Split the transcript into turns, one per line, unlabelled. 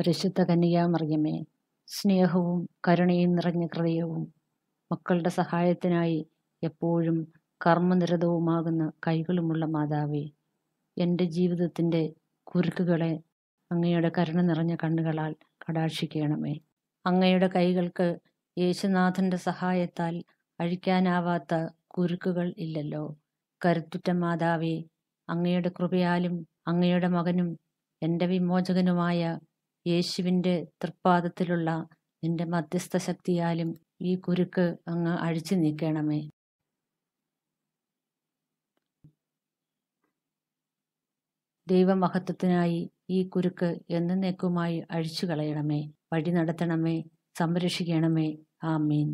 പരിശുദ്ധ കന്യകാമറിയമേ സ്നേഹവും കരുണയും നിറഞ്ഞ ഹൃദയവും മക്കളുടെ സഹായത്തിനായി എപ്പോഴും കർമ്മനിരതവുമാകുന്ന കൈകളുമുള്ള മാതാവേ എൻ്റെ ജീവിതത്തിൻ്റെ കുരുക്കുകളെ അങ്ങയുടെ കരുണ നിറഞ്ഞ കണ്ണുകളാൽ കടാക്ഷിക്കണമേ അങ്ങയുടെ കൈകൾക്ക് യേശുനാഥൻ്റെ സഹായത്താൽ അഴിക്കാനാവാത്ത കുരുക്കുകൾ ഇല്ലല്ലോ കരുത്തുറ്റ മാതാവേ അങ്ങയുടെ കൃപയാലും അങ്ങയുടെ മകനും എൻ്റെ വിമോചകനുമായ യേശുവിൻ്റെ തൃപ്പാദത്തിലുള്ള നിന്റെ മധ്യസ്ഥ ശക്തിയാലും ഈ കുരുക്ക് അങ്ങ് അഴിച്ചു നീക്കണമേ ദൈവമഹത്വത്തിനായി ഈ കുരുക്ക് എന്നേക്കുമായി അഴിച്ചു കളയണമേ വഴി നടത്തണമേ സംരക്ഷിക്കണമേ ആമീൻ